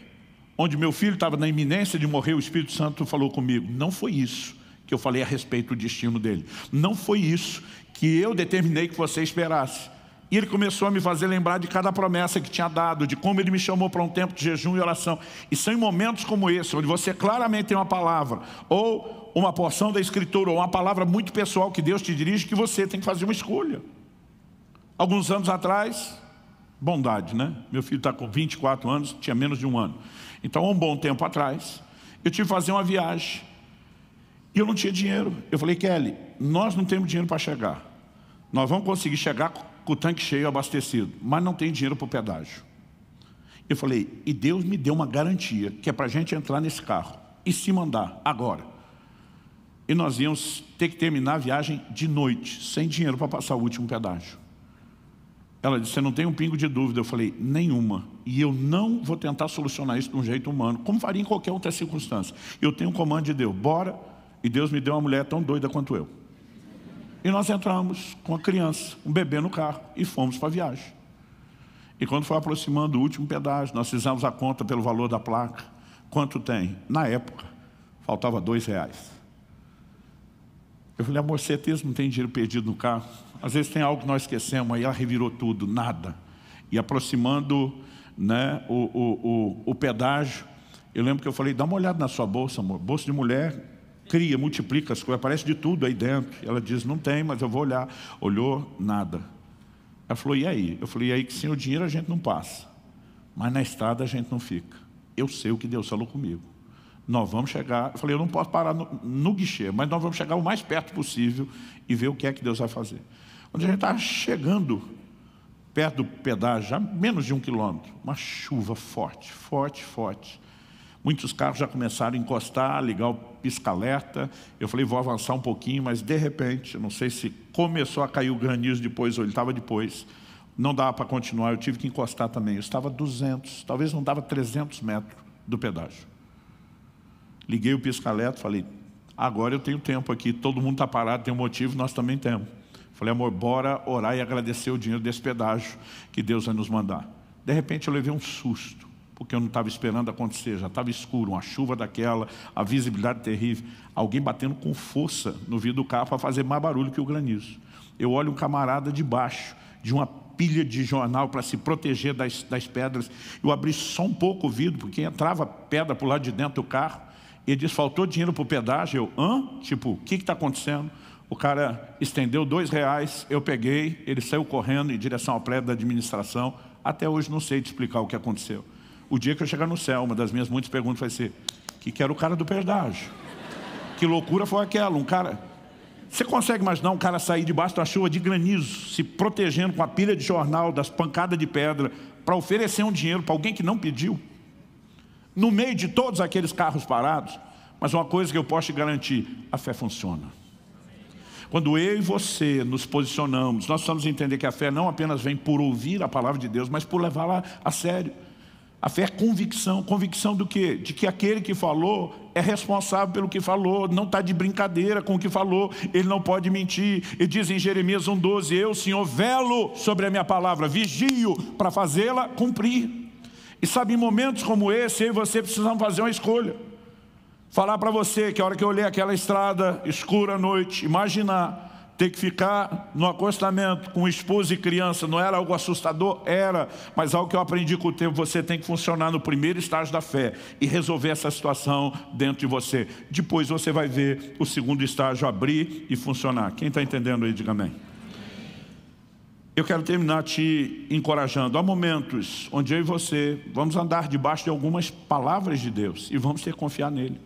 onde meu filho estava na iminência de morrer, o Espírito Santo falou comigo: não foi isso que eu falei a respeito do destino dele, não foi isso que eu determinei que você esperasse. E ele começou a me fazer lembrar de cada promessa que tinha dado, de como ele me chamou para um tempo de jejum e oração. E são em momentos como esse, onde você claramente tem uma palavra, ou uma porção da Escritura, ou uma palavra muito pessoal que Deus te dirige, que você tem que fazer uma escolha. Alguns anos atrás, bondade, né? Meu filho está com 24 anos, tinha menos de um ano. Então, um bom tempo atrás, eu tive que fazer uma viagem. E eu não tinha dinheiro. Eu falei, Kelly, nós não temos dinheiro para chegar. Nós vamos conseguir chegar com o tanque cheio, abastecido, mas não tem dinheiro para o pedágio. Eu falei, e Deus me deu uma garantia, que é para a gente entrar nesse carro e se mandar agora. E nós íamos ter que terminar a viagem de noite, sem dinheiro para passar o último pedágio. Ela disse, você não tem um pingo de dúvida? Eu falei, nenhuma. E eu não vou tentar solucionar isso de um jeito humano, como faria em qualquer outra circunstância. Eu tenho um comando de Deus, bora. E Deus me deu uma mulher tão doida quanto eu. E nós entramos com a criança, um bebê no carro, e fomos para a viagem. E quando foi aproximando o último pedágio, nós fizemos a conta pelo valor da placa. Quanto tem? Na época, faltava dois reais. Eu falei, amor, certeza não tem dinheiro perdido no carro. Às vezes tem algo que nós esquecemos, aí ela revirou tudo, nada. E aproximando né, o, o, o, o pedágio, eu lembro que eu falei, dá uma olhada na sua bolsa, amor. Bolsa de mulher, cria, multiplica as coisas, aparece de tudo aí dentro. Ela diz, não tem, mas eu vou olhar. Olhou, nada. Ela falou, e aí? Eu falei, e aí que sem o dinheiro a gente não passa. Mas na estrada a gente não fica. Eu sei o que Deus falou comigo. Nós vamos chegar, eu falei, eu não posso parar no, no guichê, mas nós vamos chegar o mais perto possível e ver o que é que Deus vai fazer. Quando a gente estava tá chegando perto do pedágio, já menos de um quilômetro, uma chuva forte, forte, forte. Muitos carros já começaram a encostar, ligar o pisca-alerta. Eu falei, vou avançar um pouquinho, mas de repente, não sei se começou a cair o granizo depois ou ele estava depois, não dava para continuar, eu tive que encostar também. Eu estava 200, talvez não dava 300 metros do pedágio. Liguei o pisca-alerta, falei, agora eu tenho tempo aqui, todo mundo está parado, tem um motivo, nós também temos. Falei, amor, bora orar e agradecer o dinheiro desse pedágio que Deus vai nos mandar. De repente eu levei um susto porque eu não estava esperando acontecer, já estava escuro, uma chuva daquela, a visibilidade terrível. Alguém batendo com força no vidro do carro para fazer mais barulho que o granizo. Eu olho um camarada debaixo de uma pilha de jornal para se proteger das, das pedras. Eu abri só um pouco o vidro, porque entrava pedra por lá de dentro do carro. E Ele disse: faltou dinheiro para o pedágio. Eu, hã? Tipo, o que está acontecendo? O cara estendeu dois reais, eu peguei, ele saiu correndo em direção ao prédio da administração. Até hoje não sei te explicar o que aconteceu. O dia que eu chegar no céu, uma das minhas muitas perguntas vai ser: que que era o cara do pedágio? Que loucura foi aquela? Um cara. Você consegue imaginar um cara sair debaixo da chuva de granizo, se protegendo com a pilha de jornal, das pancadas de pedra, para oferecer um dinheiro para alguém que não pediu? No meio de todos aqueles carros parados? Mas uma coisa que eu posso te garantir: a fé funciona. Quando eu e você nos posicionamos, nós precisamos entender que a fé não apenas vem por ouvir a palavra de Deus, mas por levá-la a sério. A fé é convicção. Convicção do quê? De que aquele que falou é responsável pelo que falou, não está de brincadeira com o que falou, ele não pode mentir. E diz em Jeremias 1,12: Eu, Senhor, velo sobre a minha palavra, vigio para fazê-la cumprir. E sabe, em momentos como esse, eu e você precisamos fazer uma escolha. Falar para você que a hora que eu olhei aquela estrada escura à noite, imaginar ter que ficar no acostamento com esposa e criança não era algo assustador? Era, mas algo que eu aprendi com o tempo, você tem que funcionar no primeiro estágio da fé e resolver essa situação dentro de você. Depois você vai ver o segundo estágio abrir e funcionar. Quem está entendendo aí, diga amém. Eu quero terminar te encorajando. Há momentos onde eu e você vamos andar debaixo de algumas palavras de Deus e vamos ter que confiar nele.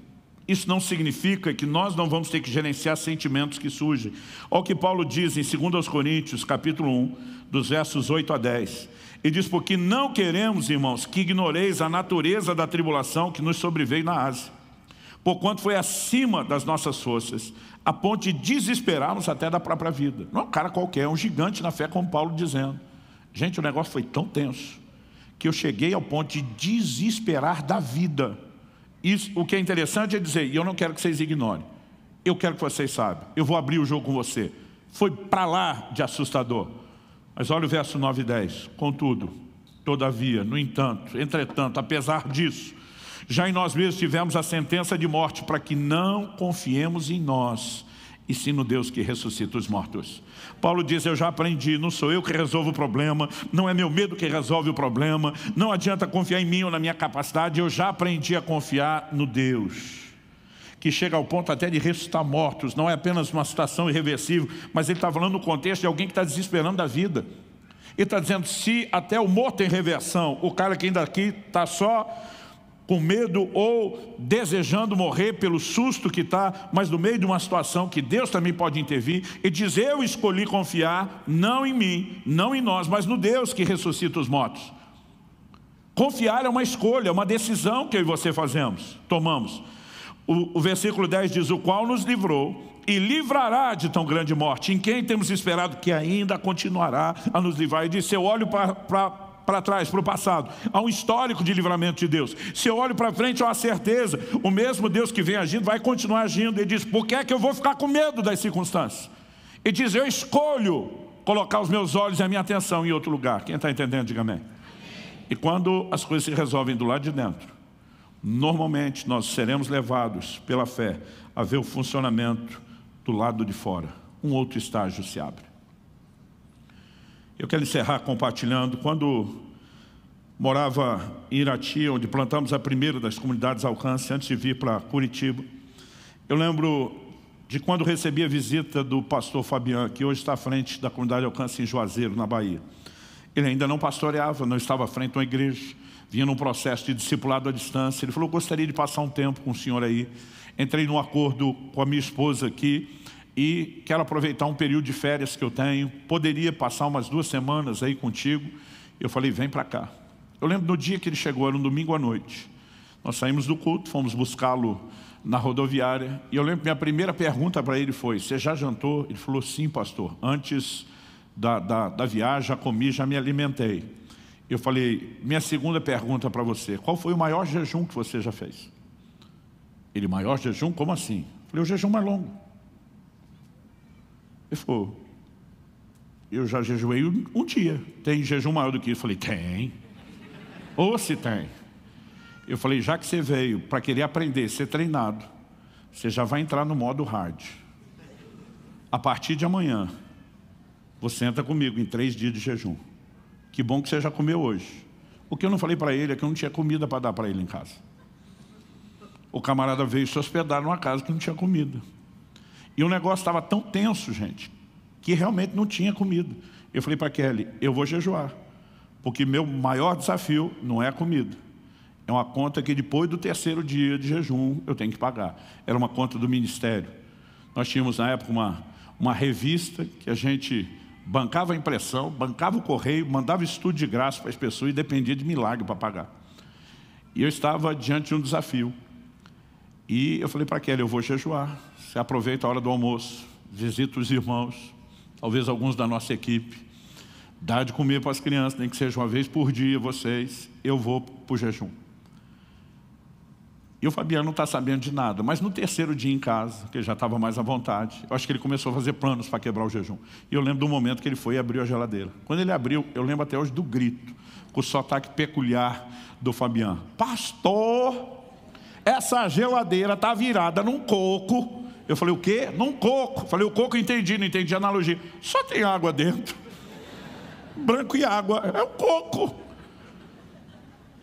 Isso não significa que nós não vamos ter que gerenciar sentimentos que surgem. Olha o que Paulo diz em 2 Coríntios, capítulo 1, dos versos 8 a 10. Ele diz, porque não queremos, irmãos, que ignoreis a natureza da tribulação que nos sobreveio na Ásia, porquanto foi acima das nossas forças, a ponto de desesperarmos até da própria vida. Não é um cara qualquer, é um gigante na fé, como Paulo dizendo. Gente, o negócio foi tão tenso, que eu cheguei ao ponto de desesperar da vida isso, o que é interessante é dizer, e eu não quero que vocês ignorem, eu quero que vocês saibam, eu vou abrir o jogo com você. Foi para lá de assustador. Mas olha o verso 9 e 10. Contudo, todavia, no entanto, entretanto, apesar disso, já em nós mesmos tivemos a sentença de morte para que não confiemos em nós, e sim no Deus que ressuscita os mortos. Paulo diz: Eu já aprendi, não sou eu que resolvo o problema, não é meu medo que resolve o problema, não adianta confiar em mim ou na minha capacidade, eu já aprendi a confiar no Deus. Que chega ao ponto até de ressuscitar mortos, não é apenas uma situação irreversível, mas ele está falando no contexto de alguém que está desesperando da vida. Ele está dizendo: se até o morto em reversão, o cara que ainda aqui está só com medo ou desejando morrer pelo susto que está, mas no meio de uma situação que Deus também pode intervir e diz: Eu escolhi confiar não em mim, não em nós, mas no Deus que ressuscita os mortos. Confiar é uma escolha, é uma decisão que eu e você fazemos, tomamos. O, o versículo 10 diz: O qual nos livrou e livrará de tão grande morte, em quem temos esperado que ainda continuará a nos livrar. E disse: Eu olho para para trás, para o passado, há um histórico de livramento de Deus. Se eu olho para frente, há a certeza, o mesmo Deus que vem agindo vai continuar agindo. Ele diz: por que é que eu vou ficar com medo das circunstâncias? e diz: eu escolho colocar os meus olhos e a minha atenção em outro lugar. Quem está entendendo, diga amém. E quando as coisas se resolvem do lado de dentro, normalmente nós seremos levados pela fé a ver o funcionamento do lado de fora. Um outro estágio se abre. Eu quero encerrar compartilhando. Quando morava em Irati, onde plantamos a primeira das comunidades alcance, antes de vir para Curitiba, eu lembro de quando recebi a visita do pastor Fabiano, que hoje está à frente da comunidade alcance em Juazeiro, na Bahia. Ele ainda não pastoreava, não estava à frente de uma igreja, vinha num processo de discipulado à distância. Ele falou: Gostaria de passar um tempo com o senhor aí. Entrei num acordo com a minha esposa aqui e quero aproveitar um período de férias que eu tenho, poderia passar umas duas semanas aí contigo. Eu falei, vem para cá. Eu lembro do dia que ele chegou, era um domingo à noite. Nós saímos do culto, fomos buscá-lo na rodoviária, e eu lembro que minha primeira pergunta para ele foi, você já jantou? Ele falou, sim, pastor, antes da, da, da viagem, já comi, já me alimentei. Eu falei, minha segunda pergunta para você, qual foi o maior jejum que você já fez? Ele, maior jejum? Como assim? Eu falei, o jejum mais longo. Ele falou, eu já jejuei um, um dia. Tem jejum maior do que isso? Eu falei, tem. Ou se tem. Eu falei, já que você veio para querer aprender, ser treinado, você já vai entrar no modo hard. A partir de amanhã, você entra comigo em três dias de jejum. Que bom que você já comeu hoje. O que eu não falei para ele é que eu não tinha comida para dar para ele em casa. O camarada veio se hospedar numa casa que não tinha comida. E o negócio estava tão tenso, gente, que realmente não tinha comida. Eu falei para Kelly, eu vou jejuar, porque meu maior desafio não é a comida. É uma conta que depois do terceiro dia de jejum eu tenho que pagar. Era uma conta do ministério. Nós tínhamos na época uma, uma revista que a gente bancava a impressão, bancava o correio, mandava estudo de graça para as pessoas e dependia de milagre para pagar. E eu estava diante de um desafio. E eu falei para Kelly, eu vou jejuar. Você aproveita a hora do almoço, visita os irmãos, talvez alguns da nossa equipe. Dá de comer para as crianças, nem que seja uma vez por dia, vocês. Eu vou para o jejum. E o Fabiano não está sabendo de nada, mas no terceiro dia em casa, que ele já estava mais à vontade, eu acho que ele começou a fazer planos para quebrar o jejum. E eu lembro do momento que ele foi e abriu a geladeira. Quando ele abriu, eu lembro até hoje do grito, com o sotaque peculiar do Fabiano: Pastor, essa geladeira está virada num coco. Eu falei, o quê? Num coco. Falei, o coco eu entendi, não entendi a analogia. Só tem água dentro. Branco e água. É um coco.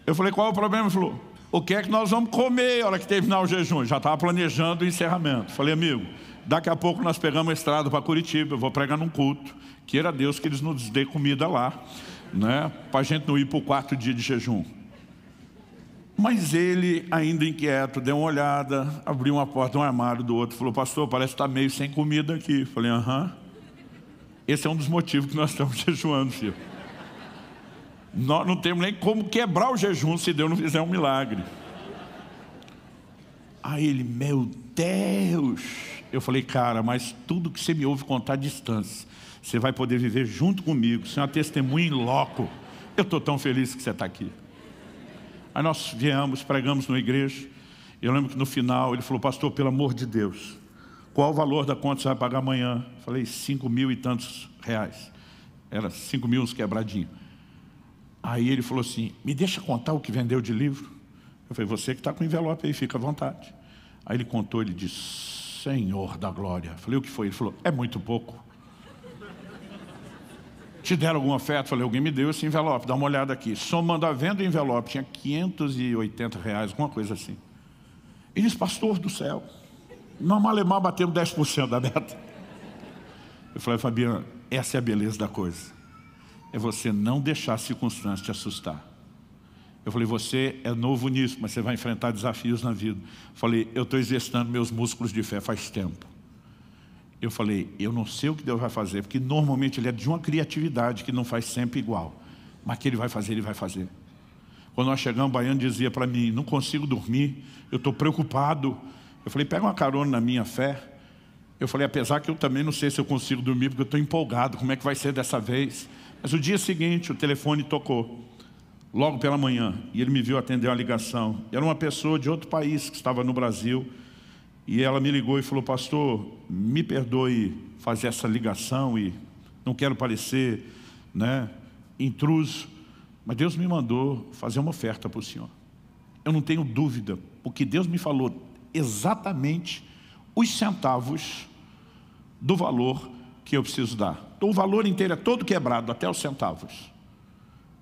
Eu falei, qual é o problema? Ele falou, o que é que nós vamos comer na hora que terminar o jejum? Já estava planejando o encerramento. Falei, amigo, daqui a pouco nós pegamos a estrada para Curitiba, eu vou pregar num culto. Queira Deus que eles nos dê comida lá, né? Para a gente não ir para o quarto dia de jejum. Mas ele, ainda inquieto, deu uma olhada, abriu uma porta, um armário do outro, falou, pastor, parece que está meio sem comida aqui. Falei, aham. Esse é um dos motivos que nós estamos jejuando, filho. Nós não temos nem como quebrar o jejum se Deus não fizer um milagre. Aí ele, meu Deus! Eu falei, cara, mas tudo que você me ouve contar à distância, você vai poder viver junto comigo, é uma testemunha em loco. Eu estou tão feliz que você está aqui. Aí nós viemos, pregamos na igreja. Eu lembro que no final ele falou, pastor, pelo amor de Deus, qual o valor da conta que você vai pagar amanhã? Eu falei, cinco mil e tantos reais. Era cinco mil uns quebradinhos. Aí ele falou assim, me deixa contar o que vendeu de livro. Eu falei, você que está com envelope aí, fica à vontade. Aí ele contou, ele disse, Senhor da glória. Eu falei, o que foi? Ele falou, é muito pouco. Te deram algum afeto? Falei, alguém me deu esse envelope, dá uma olhada aqui. Somando a venda do o envelope, tinha 580 reais, alguma coisa assim. Ele disse, pastor do céu, nós malemar batemos 10% da meta. Eu falei, Fabiano essa é a beleza da coisa. É você não deixar a circunstância te assustar. Eu falei, você é novo nisso, mas você vai enfrentar desafios na vida. Eu falei, eu estou exercitando meus músculos de fé faz tempo. Eu falei, eu não sei o que Deus vai fazer, porque normalmente ele é de uma criatividade que não faz sempre igual. Mas que ele vai fazer, ele vai fazer. Quando nós chegamos, o baiano dizia para mim, não consigo dormir, eu estou preocupado. Eu falei, pega uma carona na minha fé. Eu falei, apesar que eu também não sei se eu consigo dormir, porque eu estou empolgado, como é que vai ser dessa vez? Mas o dia seguinte, o telefone tocou, logo pela manhã, e ele me viu atender a ligação. Era uma pessoa de outro país que estava no Brasil, e ela me ligou e falou: Pastor, me perdoe fazer essa ligação e não quero parecer né, intruso, mas Deus me mandou fazer uma oferta para o Senhor. Eu não tenho dúvida, porque Deus me falou exatamente os centavos do valor que eu preciso dar. Então, o valor inteiro é todo quebrado, até os centavos.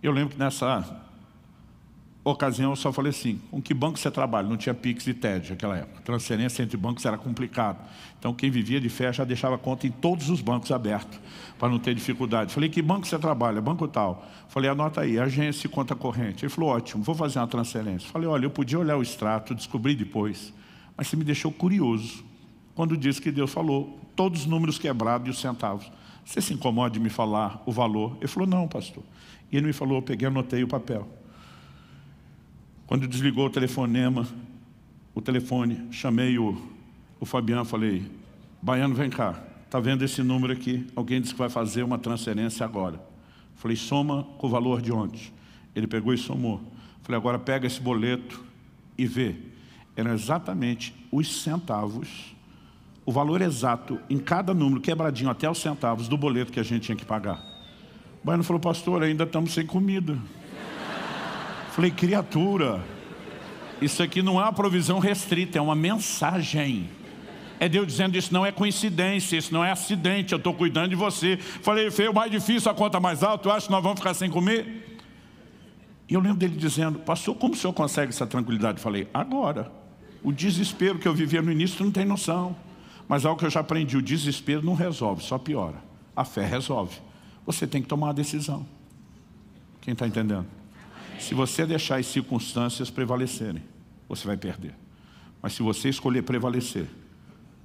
Eu lembro que nessa ocasião eu só falei assim, com que banco você trabalha? Não tinha Pix e TED naquela época. Transferência entre bancos era complicado. Então quem vivia de fé já deixava conta em todos os bancos abertos, para não ter dificuldade. Falei, que banco você trabalha? Banco tal. Falei, anota aí, agência e conta corrente. Ele falou, ótimo, vou fazer uma transferência. Falei, olha, eu podia olhar o extrato, descobri depois, mas você me deixou curioso quando disse que Deus falou todos os números quebrados e os centavos. Você se incomoda de me falar o valor? Ele falou, não, pastor. E ele me falou, eu peguei, anotei o papel. Quando desligou o telefonema, o telefone, chamei o, o Fabiano, falei, Baiano, vem cá, está vendo esse número aqui? Alguém disse que vai fazer uma transferência agora. Falei, soma com o valor de ontem. Ele pegou e somou. Falei, agora pega esse boleto e vê. Eram exatamente os centavos, o valor exato em cada número, quebradinho até os centavos do boleto que a gente tinha que pagar. O Baiano falou, pastor, ainda estamos sem comida. Falei, criatura, isso aqui não é uma provisão restrita, é uma mensagem. É Deus dizendo, isso não é coincidência, isso não é acidente, eu estou cuidando de você. Falei, feio, mais difícil, a conta mais alta, eu acho que nós vamos ficar sem comer? E eu lembro dele dizendo, pastor, como o senhor consegue essa tranquilidade? Eu falei, agora. O desespero que eu vivia no início, não tem noção. Mas algo que eu já aprendi, o desespero não resolve, só piora. A fé resolve. Você tem que tomar uma decisão. Quem está entendendo? Se você deixar as circunstâncias prevalecerem, você vai perder. Mas se você escolher prevalecer,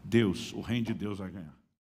Deus, o reino de Deus vai ganhar.